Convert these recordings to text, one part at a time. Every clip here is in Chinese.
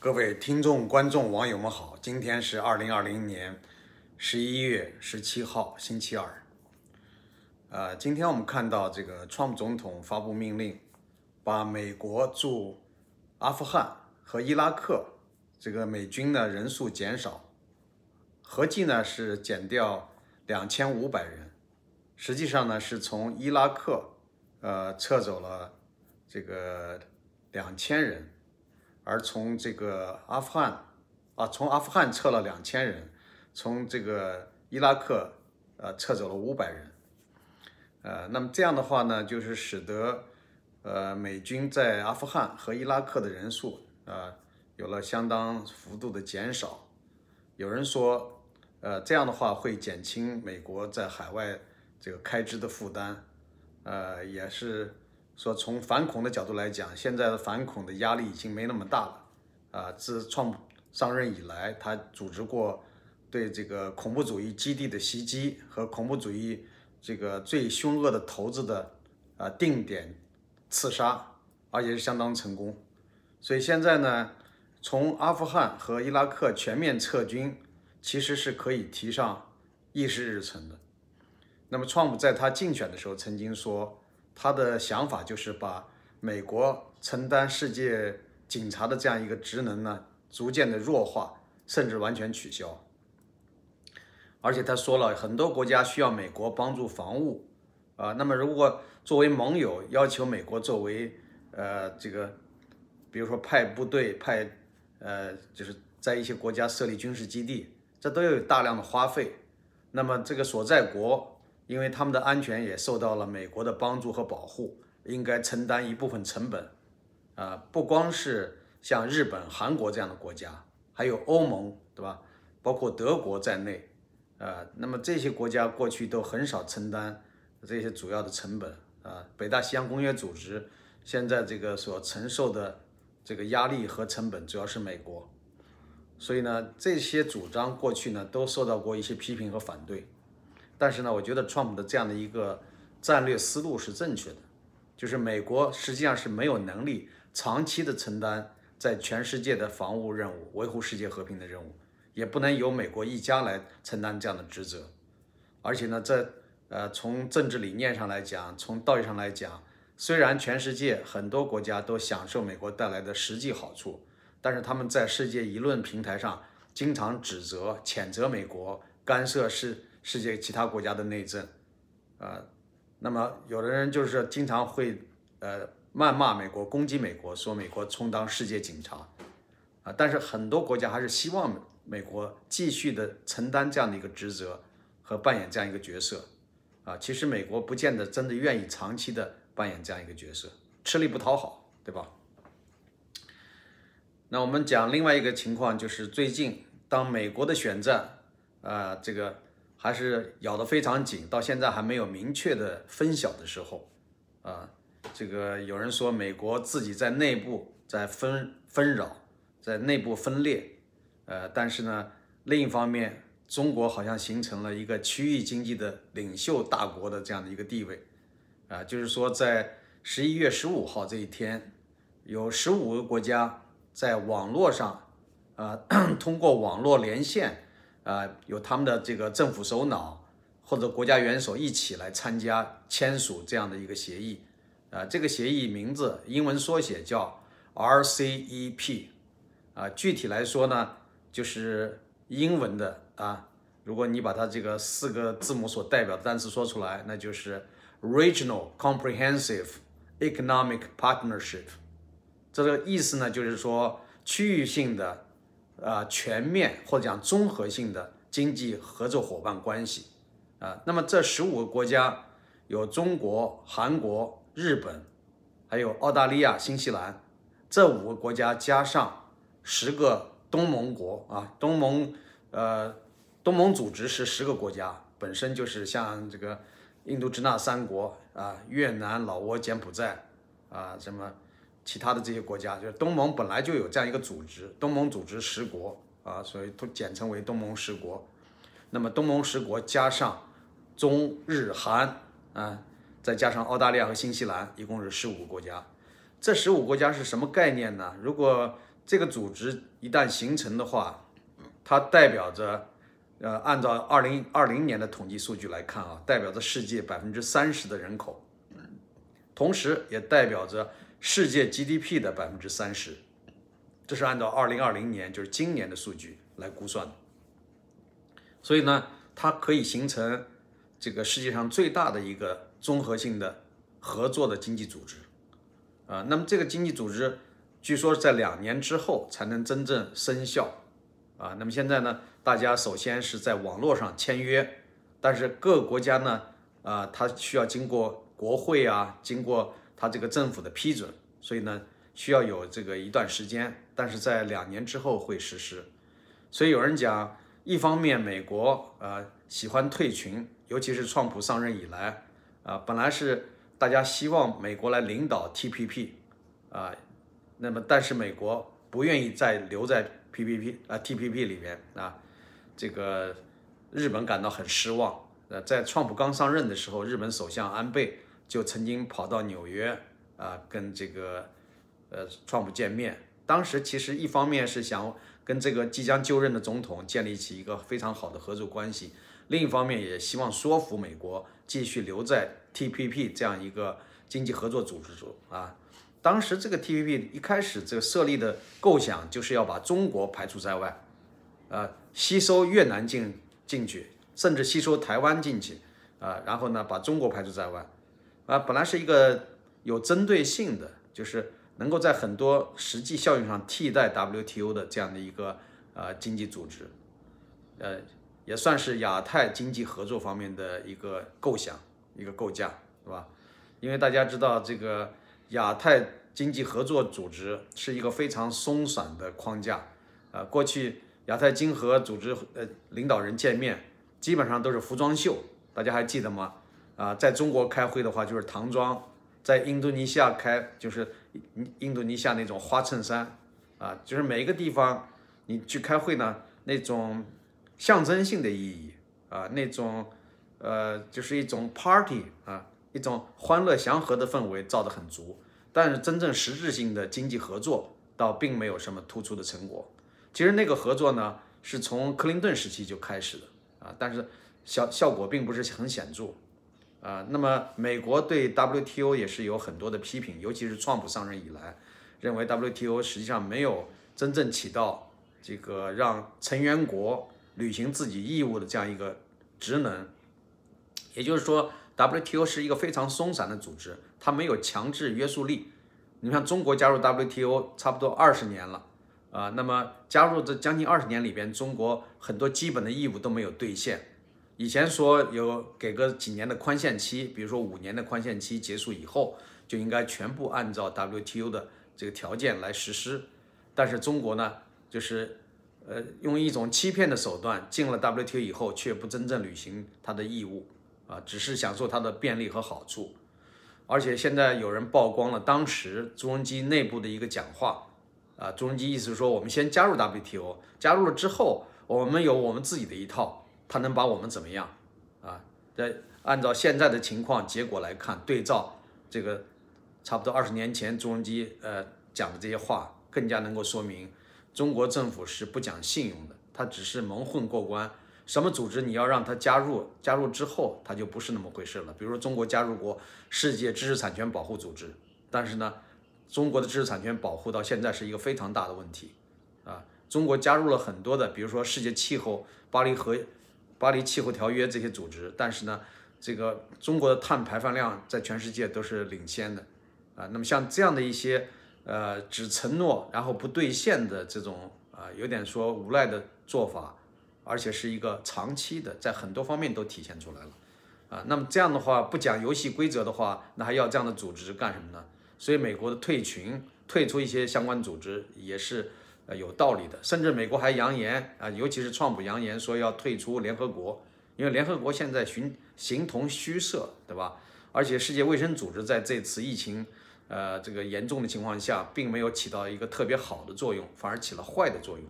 各位听众、观众、网友们好，今天是二零二零年十一月十七号，星期二。呃，今天我们看到这个川普总统发布命令，把美国驻阿富汗和伊拉克这个美军的人数减少，合计呢是减掉两千五百人，实际上呢是从伊拉克呃撤走了这个两千人。而从这个阿富汗，啊，从阿富汗撤了两千人，从这个伊拉克，呃，撤走了五百人，呃，那么这样的话呢，就是使得，呃，美军在阿富汗和伊拉克的人数，呃有了相当幅度的减少。有人说，呃，这样的话会减轻美国在海外这个开支的负担，呃，也是。说从反恐的角度来讲，现在的反恐的压力已经没那么大了啊！自创上任以来，他组织过对这个恐怖主义基地的袭击和恐怖主义这个最凶恶的头子的啊定点刺杀，而且是相当成功。所以现在呢，从阿富汗和伊拉克全面撤军，其实是可以提上议事日程的。那么，创在他竞选的时候曾经说。他的想法就是把美国承担世界警察的这样一个职能呢，逐渐的弱化，甚至完全取消。而且他说了很多国家需要美国帮助防务，啊，那么如果作为盟友要求美国作为，呃，这个，比如说派部队派，呃，就是在一些国家设立军事基地，这都有大量的花费，那么这个所在国。因为他们的安全也受到了美国的帮助和保护，应该承担一部分成本，啊，不光是像日本、韩国这样的国家，还有欧盟，对吧？包括德国在内，啊，那么这些国家过去都很少承担这些主要的成本，啊，北大西洋公约组织现在这个所承受的这个压力和成本主要是美国，所以呢，这些主张过去呢都受到过一些批评和反对。但是呢，我觉得 Trump 的这样的一个战略思路是正确的，就是美国实际上是没有能力长期的承担在全世界的防务任务、维护世界和平的任务，也不能由美国一家来承担这样的职责。而且呢，在呃，从政治理念上来讲，从道义上来讲，虽然全世界很多国家都享受美国带来的实际好处，但是他们在世界舆论平台上经常指责、谴责美国干涉是。世界其他国家的内政，啊，那么有的人就是经常会呃谩骂美国、攻击美国，说美国充当世界警察，啊，但是很多国家还是希望美国继续的承担这样的一个职责和扮演这样一个角色，啊，其实美国不见得真的愿意长期的扮演这样一个角色，吃力不讨好，对吧？那我们讲另外一个情况，就是最近当美国的选战，啊，这个。还是咬得非常紧，到现在还没有明确的分晓的时候，啊，这个有人说美国自己在内部在分纷扰，在内部分裂，呃，但是呢，另一方面，中国好像形成了一个区域经济的领袖大国的这样的一个地位，啊，就是说在十一月十五号这一天，有十五个国家在网络上，啊，通过网络连线。呃，有他们的这个政府首脑或者国家元首一起来参加签署这样的一个协议，啊，这个协议名字英文缩写叫 RCEP，啊，具体来说呢，就是英文的啊，如果你把它这个四个字母所代表的单词说出来，那就是 Regional Comprehensive Economic Partnership，这个意思呢，就是说区域性的。啊，全面或者讲综合性的经济合作伙伴关系，啊，那么这十五个国家有中国、韩国、日本，还有澳大利亚、新西兰，这五个国家加上十个东盟国啊，东盟，呃，东盟组织是十个国家，本身就是像这个印度支那三国啊，越南、老挝、柬埔寨啊，什么。其他的这些国家就是东盟本来就有这样一个组织，东盟组织十国啊，所以都简称为东盟十国。那么东盟十国加上中日韩啊，再加上澳大利亚和新西兰，一共是十五个国家。这十五个国家是什么概念呢？如果这个组织一旦形成的话，它代表着，呃，按照二零二零年的统计数据来看啊，代表着世界百分之三十的人口，同时也代表着。世界 GDP 的百分之三十，这是按照二零二零年，就是今年的数据来估算的。所以呢，它可以形成这个世界上最大的一个综合性的合作的经济组织，啊，那么这个经济组织据说在两年之后才能真正生效，啊，那么现在呢，大家首先是在网络上签约，但是各个国家呢，啊，它需要经过国会啊，经过。他这个政府的批准，所以呢需要有这个一段时间，但是在两年之后会实施。所以有人讲，一方面美国啊喜欢退群，尤其是创普上任以来啊，本来是大家希望美国来领导 T P P 啊，那么但是美国不愿意再留在 P P P 啊 T P P 里面啊，这个日本感到很失望。呃，在创普刚上任的时候，日本首相安倍。就曾经跑到纽约啊，跟这个呃创普见面。当时其实一方面是想跟这个即将就任的总统建立起一个非常好的合作关系，另一方面也希望说服美国继续留在 TPP 这样一个经济合作组织中啊。当时这个 t p p 一开始这个设立的构想就是要把中国排除在外，啊，吸收越南进进去，甚至吸收台湾进去啊，然后呢把中国排除在外。啊，本来是一个有针对性的，就是能够在很多实际效应上替代 WTO 的这样的一个呃经济组织，呃，也算是亚太经济合作方面的一个构想、一个构架，是吧？因为大家知道，这个亚太经济合作组织是一个非常松散的框架，啊，过去亚太经合组织呃领导人见面基本上都是服装秀，大家还记得吗？啊，在中国开会的话就是唐装，在印度尼西亚开就是，印度尼西亚那种花衬衫，啊，就是每一个地方你去开会呢，那种象征性的意义啊，那种呃，就是一种 party 啊，一种欢乐祥和的氛围照得很足，但是真正实质性的经济合作倒并没有什么突出的成果。其实那个合作呢，是从克林顿时期就开始的啊，但是效效果并不是很显著。啊，那么美国对 WTO 也是有很多的批评，尤其是川普上任以来，认为 WTO 实际上没有真正起到这个让成员国履行自己义务的这样一个职能。也就是说，WTO 是一个非常松散的组织，它没有强制约束力。你看，中国加入 WTO 差不多二十年了，啊，那么加入这将近二十年里边，中国很多基本的义务都没有兑现。以前说有给个几年的宽限期，比如说五年的宽限期结束以后，就应该全部按照 WTO 的这个条件来实施。但是中国呢，就是呃用一种欺骗的手段进了 WTO 以后，却不真正履行它的义务啊，只是享受它的便利和好处。而且现在有人曝光了当时朱镕基内部的一个讲话啊，朱镕基意思说，我们先加入 WTO，加入了之后，我们有我们自己的一套。他能把我们怎么样？啊，在按照现在的情况结果来看，对照这个差不多二十年前朱镕基呃讲的这些话，更加能够说明中国政府是不讲信用的，他只是蒙混过关。什么组织你要让他加入，加入之后他就不是那么回事了。比如说中国加入过世界知识产权保护组织，但是呢，中国的知识产权保护到现在是一个非常大的问题，啊，中国加入了很多的，比如说世界气候巴黎和。巴黎气候条约这些组织，但是呢，这个中国的碳排放量在全世界都是领先的啊。那么像这样的一些呃只承诺然后不兑现的这种啊，有点说无赖的做法，而且是一个长期的，在很多方面都体现出来了啊。那么这样的话，不讲游戏规则的话，那还要这样的组织干什么呢？所以美国的退群退出一些相关组织也是。呃，有道理的。甚至美国还扬言啊，尤其是川普扬言说要退出联合国，因为联合国现在形形同虚设，对吧？而且世界卫生组织在这次疫情呃这个严重的情况下，并没有起到一个特别好的作用，反而起了坏的作用。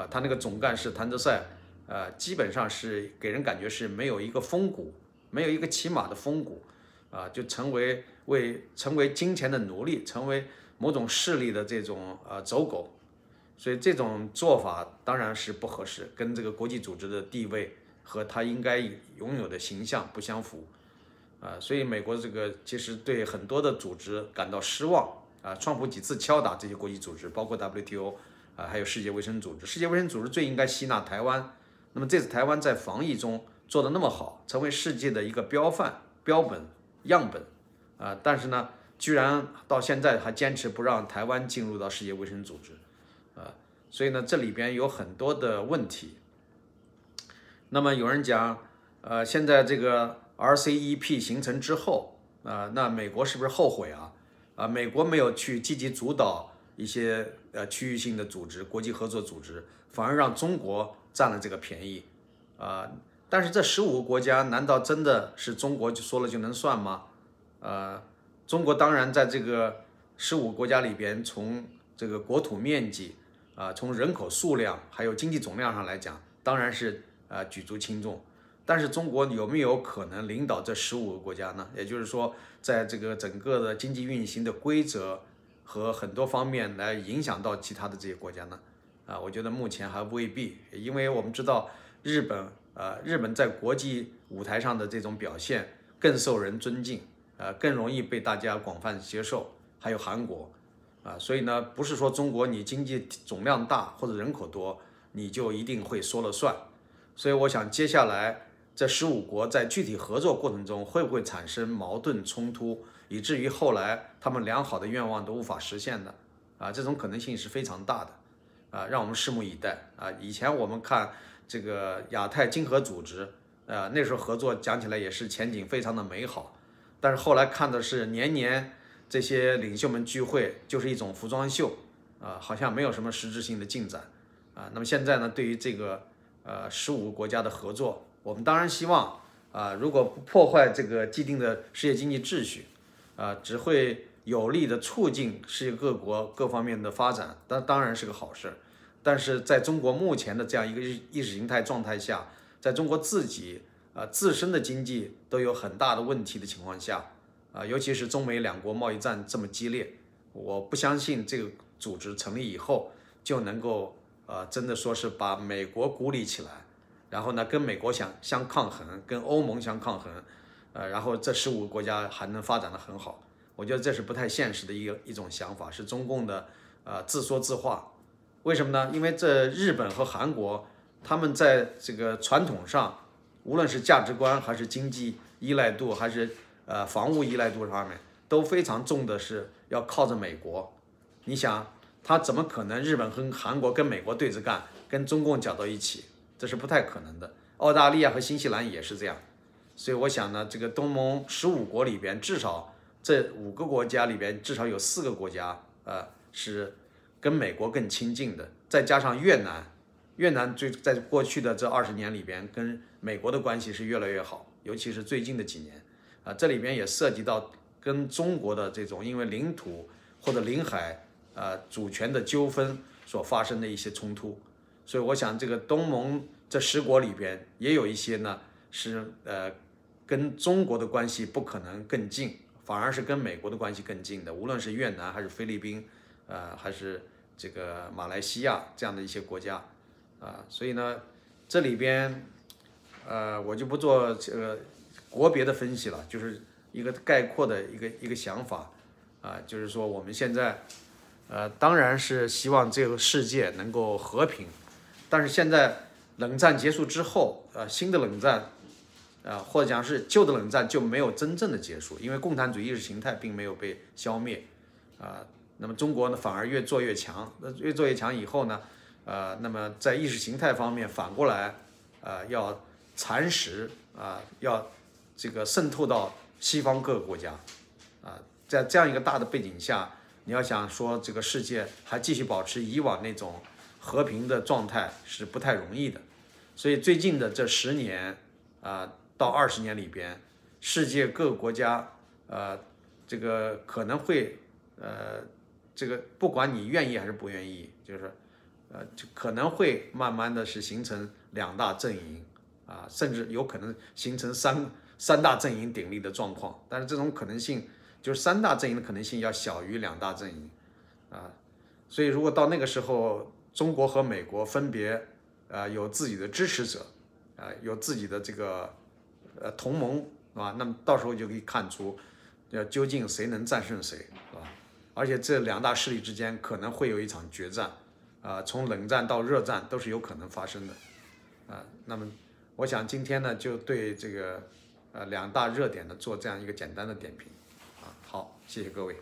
啊，他那个总干事谭德赛，呃，基本上是给人感觉是没有一个风骨，没有一个起码的风骨，啊，就成为为成为金钱的奴隶，成为某种势力的这种呃走狗。所以这种做法当然是不合适，跟这个国际组织的地位和它应该拥有的形象不相符，啊，所以美国这个其实对很多的组织感到失望啊，川普几次敲打这些国际组织，包括 WTO 啊，还有世界卫生组织。世界卫生组织最应该吸纳台湾，那么这次台湾在防疫中做的那么好，成为世界的一个标范、标本、样本啊，但是呢，居然到现在还坚持不让台湾进入到世界卫生组织。所以呢，这里边有很多的问题。那么有人讲，呃，现在这个 RCEP 形成之后，啊，那美国是不是后悔啊？啊，美国没有去积极主导一些呃区域性的组织、国际合作组织，反而让中国占了这个便宜，啊。但是这十五个国家难道真的是中国就说了就能算吗？呃，中国当然在这个十五国家里边，从这个国土面积。啊，从人口数量还有经济总量上来讲，当然是呃举足轻重。但是中国有没有可能领导这十五个国家呢？也就是说，在这个整个的经济运行的规则和很多方面来影响到其他的这些国家呢？啊，我觉得目前还未必，因为我们知道日本，呃，日本在国际舞台上的这种表现更受人尊敬，呃，更容易被大家广泛接受，还有韩国。啊，所以呢，不是说中国你经济总量大或者人口多，你就一定会说了算。所以我想，接下来这十五国在具体合作过程中，会不会产生矛盾冲突，以至于后来他们良好的愿望都无法实现呢？啊，这种可能性是非常大的。啊，让我们拭目以待。啊，以前我们看这个亚太经合组织，呃，那时候合作讲起来也是前景非常的美好，但是后来看的是年年。这些领袖们聚会就是一种服装秀，啊，好像没有什么实质性的进展，啊，那么现在呢，对于这个，呃，十五国家的合作，我们当然希望，啊，如果不破坏这个既定的世界经济秩序，啊，只会有力的促进世界各国各方面的发展，那当然是个好事儿。但是在中国目前的这样一个意识形态状态下，在中国自己啊自身的经济都有很大的问题的情况下。啊，尤其是中美两国贸易战这么激烈，我不相信这个组织成立以后就能够，呃，真的说是把美国孤立起来，然后呢，跟美国相相抗衡，跟欧盟相抗衡，呃，然后这十五个国家还能发展的很好，我觉得这是不太现实的一个一种想法，是中共的，呃，自说自话。为什么呢？因为这日本和韩国，他们在这个传统上，无论是价值观还是经济依赖度，还是。呃，防务依赖度上面都非常重的是要靠着美国。你想，他怎么可能日本跟韩国跟美国对着干，跟中共搅到一起？这是不太可能的。澳大利亚和新西兰也是这样。所以我想呢，这个东盟十五国里边，至少这五个国家里边，至少有四个国家，呃，是跟美国更亲近的。再加上越南，越南最在过去的这二十年里边，跟美国的关系是越来越好，尤其是最近的几年。啊，这里面也涉及到跟中国的这种因为领土或者领海、呃主权的纠纷所发生的一些冲突，所以我想这个东盟这十国里边也有一些呢是呃跟中国的关系不可能更近，反而是跟美国的关系更近的，无论是越南还是菲律宾，呃还是这个马来西亚这样的一些国家，啊，所以呢这里边呃我就不做这个。国别的分析了，就是一个概括的一个一个想法，啊，就是说我们现在，呃，当然是希望这个世界能够和平，但是现在冷战结束之后，呃，新的冷战，啊，或者讲是旧的冷战就没有真正的结束，因为共产主义意识形态并没有被消灭，啊，那么中国呢反而越做越强，那越做越强以后呢，呃，那么在意识形态方面反过来，呃，要蚕食，啊，要。这个渗透到西方各个国家，啊，在这样一个大的背景下，你要想说这个世界还继续保持以往那种和平的状态是不太容易的。所以最近的这十年，啊，到二十年里边，世界各个国家，呃，这个可能会，呃，这个不管你愿意还是不愿意，就是，呃，就可能会慢慢的是形成两大阵营，啊，甚至有可能形成三。三大阵营鼎立的状况，但是这种可能性就是三大阵营的可能性要小于两大阵营啊，所以如果到那个时候，中国和美国分别呃有自己的支持者，呃有自己的这个呃同盟是吧？那么到时候就可以看出要究竟谁能战胜谁是吧？而且这两大势力之间可能会有一场决战啊，从冷战到热战都是有可能发生的啊。那么我想今天呢就对这个。呃，两大热点的做这样一个简单的点评，啊，好，谢谢各位。